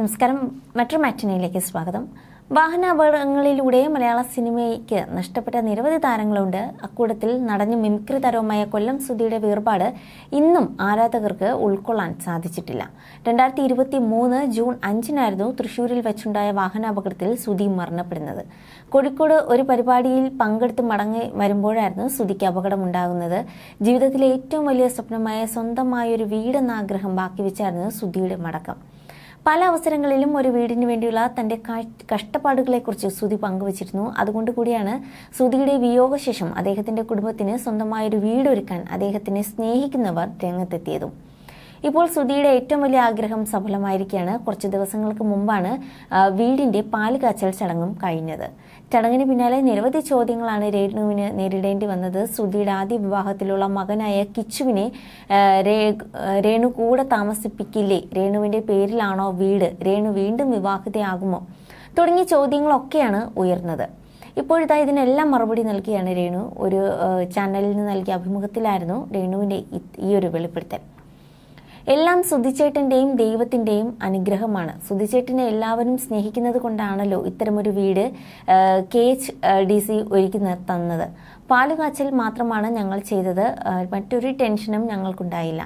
നമസ്കാരം മെട്രോ മാറ്റിനയിലേക്ക് സ്വാഗതം വാഹനാപകടങ്ങളിലൂടെ മലയാള സിനിമയ്ക്ക് നഷ്ടപ്പെട്ട നിരവധി താരങ്ങളുണ്ട് അക്കൂടത്തിൽ നടഞ്ഞ മിമിക്രി താരവുമായ കൊല്ലം സുധിയുടെ വേർപാട് ഇന്നും ആരാധകർക്ക് ഉൾക്കൊള്ളാൻ സാധിച്ചിട്ടില്ല രണ്ടായിരത്തി ഇരുപത്തി മൂന്ന് ജൂൺ അഞ്ചിനായിരുന്നു തൃശൂരിൽ വെച്ചുണ്ടായ വാഹനാപകടത്തിൽ സുധി മരണപ്പെടുന്നത് കോഴിക്കോട് ഒരു പരിപാടിയിൽ പങ്കെടുത്ത് മടങ്ങി വരുമ്പോഴായിരുന്നു സുധിക്ക് അപകടമുണ്ടാകുന്നത് ജീവിതത്തിലെ ഏറ്റവും വലിയ സ്വപ്നമായ സ്വന്തമായൊരു വീടെന്ന ആഗ്രഹം ബാക്കി വെച്ചായിരുന്നു സുധിയുടെ മടക്കം പല അവസരങ്ങളിലും ഒരു വീടിന് വേണ്ടിയുള്ള തന്റെ കഷ്ടപ്പാടുകളെക്കുറിച്ച് ശ്രുതി പങ്കുവച്ചിരുന്നു അതുകൊണ്ട് കൂടിയാണ് ശ്രുതിയുടെ വിയോഗശേഷം അദ്ദേഹത്തിന്റെ കുടുംബത്തിന് സ്വന്തമായൊരു വീടൊരുക്കാൻ അദ്ദേഹത്തിനെ സ്നേഹിക്കുന്നവർ രംഗത്തെത്തിയതും ഇപ്പോൾ ശ്രുതിയുടെ ഏറ്റവും വലിയ ആഗ്രഹം സഫലമായിരിക്കുകയാണ് കുറച്ച് ദിവസങ്ങൾക്ക് മുമ്പാണ് വീടിന്റെ പാല് കാച്ചൽ ചടങ്ങും കഴിഞ്ഞത് ചടങ്ങിന് പിന്നാലെ നിരവധി ചോദ്യങ്ങളാണ് രേണുവിന് നേരിടേണ്ടി വന്നത് ശ്രുതിയുടെ ആദ്യ വിവാഹത്തിലുള്ള മകനായ കിച്ചുവിനെ രേണു കൂടെ താമസിപ്പിക്കില്ലേ രേണുവിന്റെ പേരിലാണോ വീട് രേണു വീണ്ടും വിവാഹിതയാകുമോ തുടങ്ങിയ ചോദ്യങ്ങളൊക്കെയാണ് ഉയർന്നത് ഇപ്പോഴത്തെ ഇതിനെല്ലാം മറുപടി നൽകിയാണ് രേണു ഒരു ചാനലിന് നൽകിയ അഭിമുഖത്തിലായിരുന്നു രേണുവിൻ്റെ ഈ ഒരു വെളിപ്പെടുത്തൽ എല്ലാം സുധിച്ചേട്ടൻ്റെയും ദൈവത്തിൻ്റെയും അനുഗ്രഹമാണ് സുധിച്ചേട്ടനെ എല്ലാവരും സ്നേഹിക്കുന്നത് കൊണ്ടാണല്ലോ ഇത്തരമൊരു വീട് കെ എച്ച് ഡി സി ഒരുക്കി തന്നത് പാലുകാച്ചൽ മാത്രമാണ് ഞങ്ങൾ ചെയ്തത് മറ്റൊരു ടെൻഷനും ഞങ്ങൾക്കുണ്ടായില്ല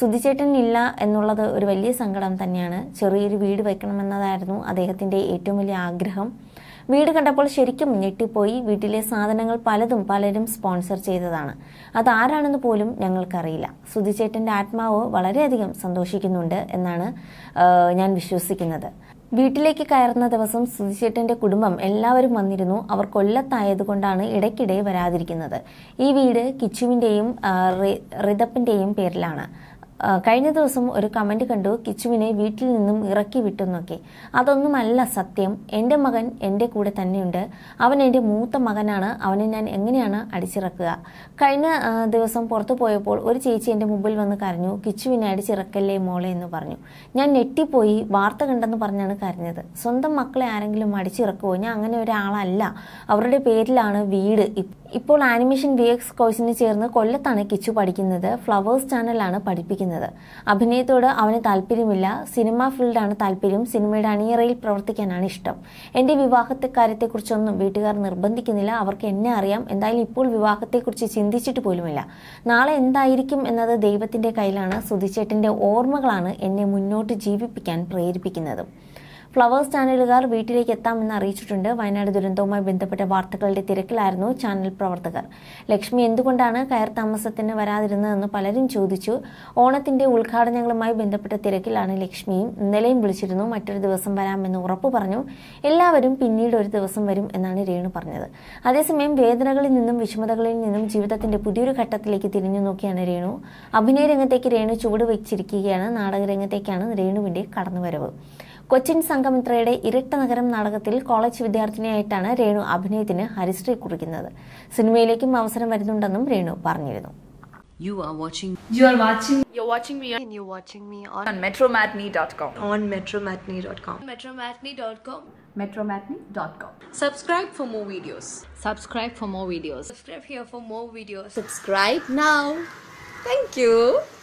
സുധിച്ചേട്ടൻ ഇല്ല എന്നുള്ളത് ഒരു വലിയ സങ്കടം തന്നെയാണ് ചെറിയൊരു വീട് വെക്കണമെന്നതായിരുന്നു അദ്ദേഹത്തിൻ്റെ ഏറ്റവും വലിയ ആഗ്രഹം വീട് കണ്ടപ്പോൾ ശരിക്കും ഞെട്ടിപ്പോയി വീട്ടിലെ സാധനങ്ങൾ പലതും പലരും സ്പോൺസർ ചെയ്തതാണ് അതാരാണെന്ന് പോലും ഞങ്ങൾക്കറിയില്ല സുധിച്ചേട്ടൻ്റെ ആത്മാവ് വളരെയധികം സന്തോഷിക്കുന്നുണ്ട് എന്നാണ് ഞാൻ വിശ്വസിക്കുന്നത് വീട്ടിലേക്ക് കയറുന്ന ദിവസം സുധിച്ചേട്ടന്റെ കുടുംബം എല്ലാവരും വന്നിരുന്നു അവർ കൊല്ലത്തായതുകൊണ്ടാണ് ഇടയ്ക്കിടെ വരാതിരിക്കുന്നത് ഈ വീട് കിച്ചുവിൻ്റെയും റിതപ്പിൻ്റെയും പേരിലാണ് കഴിഞ്ഞ ദിവസം ഒരു കമന്റ് കണ്ടു കിച്ചുവിനെ വീട്ടിൽ നിന്നും ഇറക്കി വിട്ടെന്നൊക്കെ അതൊന്നുമല്ല സത്യം എൻ്റെ മകൻ എൻ്റെ കൂടെ തന്നെയുണ്ട് അവൻ എൻ്റെ മൂത്ത മകനാണ് അവനെ ഞാൻ എങ്ങനെയാണ് അടിച്ചിറക്കുക കഴിഞ്ഞ ദിവസം പുറത്തു പോയപ്പോൾ ഒരു ചേച്ചി എൻ്റെ മുമ്പിൽ വന്ന് കരഞ്ഞു കിച്ചുവിനെ അടിച്ചിറക്കല്ലേ മോളെ എന്ന് പറഞ്ഞു ഞാൻ ഞെട്ടിപ്പോയി വാർത്ത കണ്ടെന്ന് പറഞ്ഞാണ് കരഞ്ഞത് സ്വന്തം മക്കളെ ആരെങ്കിലും അടിച്ചിറക്കുമോ ഞാൻ അങ്ങനെ ഒരാളല്ല അവരുടെ പേരിലാണ് വീട് ഇപ്പോൾ ആനിമേഷൻ വി എക്സ് കോഴ്സിന് ചേർന്ന് കൊല്ലത്താണ് കിച്ചു പഠിക്കുന്നത് ഫ്ലവേഴ്സ് ചാനലാണ് പഠിപ്പിക്കുന്നത് അഭിനയത്തോട് അവന് താല്പര്യമില്ല സിനിമ ഫീൽഡാണ് താല്പര്യം സിനിമയുടെ അണിയറയിൽ പ്രവർത്തിക്കാനാണ് ഇഷ്ടം എൻ്റെ വിവാഹത്തെ കാര്യത്തെക്കുറിച്ചൊന്നും വീട്ടുകാർ നിർബന്ധിക്കുന്നില്ല അവർക്ക് എന്നെ അറിയാം എന്തായാലും ഇപ്പോൾ വിവാഹത്തെക്കുറിച്ച് ചിന്തിച്ചിട്ട് പോലുമില്ല നാളെ എന്തായിരിക്കും എന്നത് ദൈവത്തിൻ്റെ കയ്യിലാണ് സുധിച്ചേട്ടൻ്റെ ഓർമ്മകളാണ് എന്നെ മുന്നോട്ട് ജീവിപ്പിക്കാൻ പ്രേരിപ്പിക്കുന്നത് ഫ്ലവേഴ്സ് ചാനലുകാർ വീട്ടിലേക്ക് എത്താമെന്ന് അറിയിച്ചിട്ടുണ്ട് വയനാട് ദുരന്തവുമായി ബന്ധപ്പെട്ട വാർത്തകളുടെ തിരക്കിലായിരുന്നു ചാനൽ പ്രവർത്തകർ ലക്ഷ്മി എന്തുകൊണ്ടാണ് കയർ താമസത്തിന് വരാതിരുന്നതെന്ന് പലരും ചോദിച്ചു ഓണത്തിന്റെ ഉദ്ഘാടനങ്ങളുമായി ബന്ധപ്പെട്ട തിരക്കിലാണ് ലക്ഷ്മിയും ഇന്നലെയും വിളിച്ചിരുന്നു മറ്റൊരു ദിവസം വരാമെന്ന് ഉറപ്പു പറഞ്ഞു എല്ലാവരും പിന്നീട് ഒരു ദിവസം വരും എന്നാണ് രേണു പറഞ്ഞത് അതേസമയം വേദനകളിൽ നിന്നും വിഷമതകളിൽ നിന്നും ജീവിതത്തിന്റെ പുതിയൊരു ഘട്ടത്തിലേക്ക് തിരിഞ്ഞു നോക്കിയാണ് രേണു അഭിനയ രംഗത്തേക്ക് രേണു ചുവട് വെച്ചിരിക്കുകയാണ് നാടകരംഗത്തേക്കാണ് രേണുവിന്റെ കടന്നുവരവ് കൊച്ചിൻ സംഗമിത്രയുടെ ഇരട്ട നഗരം നാടകത്തിൽ കോളേജ് വിദ്യാർത്ഥിനിയായിട്ടാണ് രേണു അഭിനയത്തിന് ഹരിശ്രീ കുറിക്കുന്നത് സിനിമയിലേക്കും അവസരം വരുന്നുണ്ടെന്നും രേണു പറഞ്ഞിരുന്നു you are watching you are watching you are watching me you are watching me on metro dot com on metro dot com metro dot com metro dot com subscribe for more videos subscribe for more videos subscribe here for more videos subscribe now thank